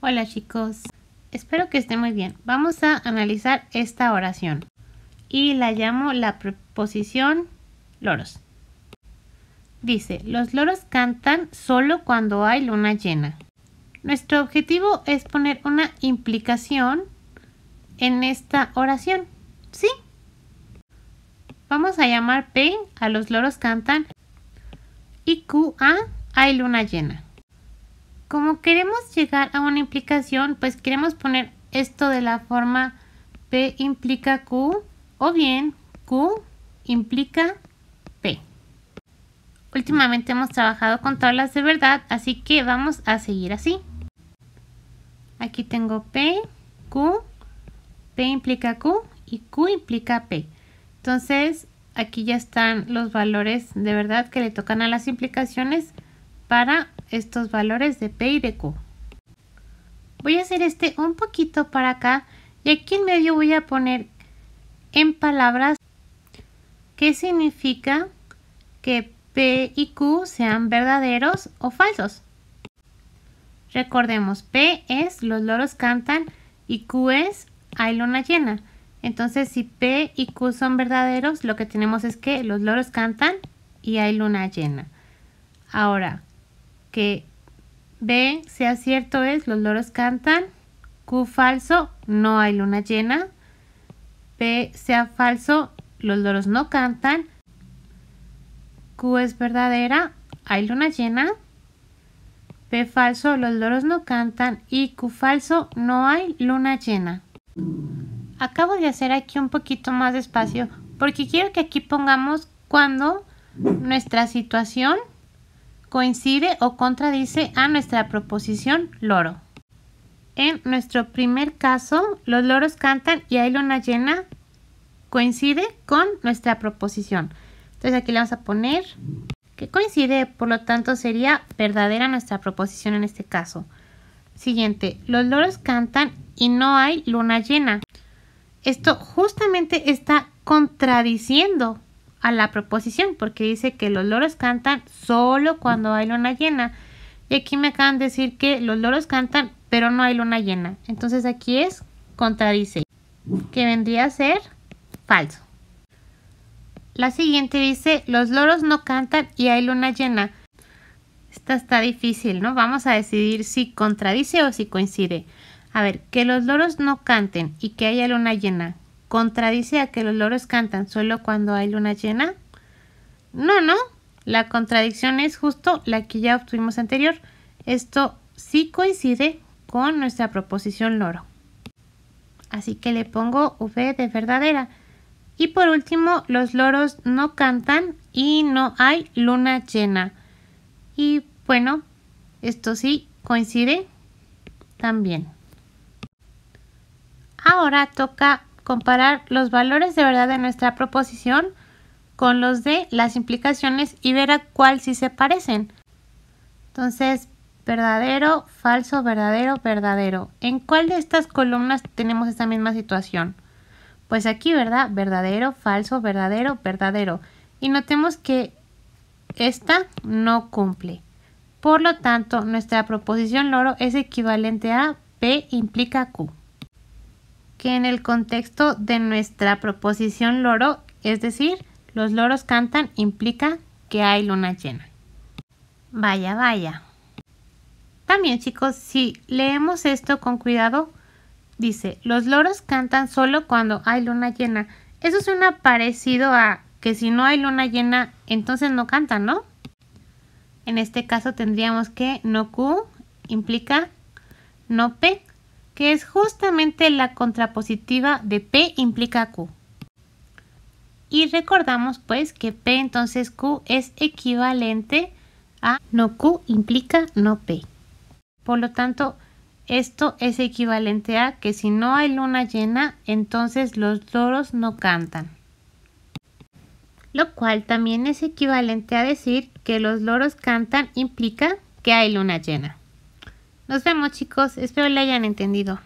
Hola chicos, espero que estén muy bien. Vamos a analizar esta oración y la llamo la preposición loros. Dice, los loros cantan solo cuando hay luna llena. Nuestro objetivo es poner una implicación en esta oración, ¿sí? Vamos a llamar P a los loros cantan y Q a hay luna llena como queremos llegar a una implicación, pues queremos poner esto de la forma P implica Q o bien Q implica P. Últimamente hemos trabajado con tablas de verdad, así que vamos a seguir así. Aquí tengo P, Q, P implica Q y Q implica P. Entonces, aquí ya están los valores de verdad que le tocan a las implicaciones para estos valores de P y de Q. Voy a hacer este un poquito para acá y aquí en medio voy a poner en palabras qué significa que P y Q sean verdaderos o falsos. Recordemos, P es los loros cantan y Q es hay luna llena. Entonces, si P y Q son verdaderos, lo que tenemos es que los loros cantan y hay luna llena. Ahora, que B sea cierto es los loros cantan, Q falso, no hay luna llena, P sea falso, los loros no cantan, Q es verdadera, hay luna llena, P falso, los loros no cantan y Q falso, no hay luna llena. Acabo de hacer aquí un poquito más despacio porque quiero que aquí pongamos cuando nuestra situación coincide o contradice a nuestra proposición loro. En nuestro primer caso, los loros cantan y hay luna llena coincide con nuestra proposición. Entonces aquí le vamos a poner que coincide, por lo tanto sería verdadera nuestra proposición en este caso. Siguiente, los loros cantan y no hay luna llena. Esto justamente está contradiciendo a la proposición, porque dice que los loros cantan solo cuando hay luna llena. Y aquí me acaban de decir que los loros cantan, pero no hay luna llena. Entonces aquí es contradice, que vendría a ser falso. La siguiente dice, los loros no cantan y hay luna llena. Esta está difícil, ¿no? Vamos a decidir si contradice o si coincide. A ver, que los loros no canten y que haya luna llena contradice a que los loros cantan solo cuando hay luna llena? No, no. La contradicción es justo la que ya obtuvimos anterior. Esto sí coincide con nuestra proposición loro. Así que le pongo V de verdadera. Y por último, los loros no cantan y no hay luna llena. Y bueno, esto sí coincide también. Ahora toca comparar los valores de verdad de nuestra proposición con los de las implicaciones y ver a cuál sí se parecen. Entonces, verdadero, falso, verdadero, verdadero. ¿En cuál de estas columnas tenemos esta misma situación? Pues aquí, ¿verdad? Verdadero, falso, verdadero, verdadero. Y notemos que esta no cumple. Por lo tanto, nuestra proposición loro es equivalente a P implica Q que en el contexto de nuestra proposición loro, es decir, los loros cantan, implica que hay luna llena. Vaya, vaya. También chicos, si leemos esto con cuidado, dice, los loros cantan solo cuando hay luna llena. Eso suena parecido a que si no hay luna llena, entonces no cantan, ¿no? En este caso tendríamos que no q implica no p que es justamente la contrapositiva de P implica Q. Y recordamos pues que P entonces Q es equivalente a no Q implica no P. Por lo tanto, esto es equivalente a que si no hay luna llena, entonces los loros no cantan. Lo cual también es equivalente a decir que los loros cantan implica que hay luna llena. Nos vemos chicos, espero le hayan entendido.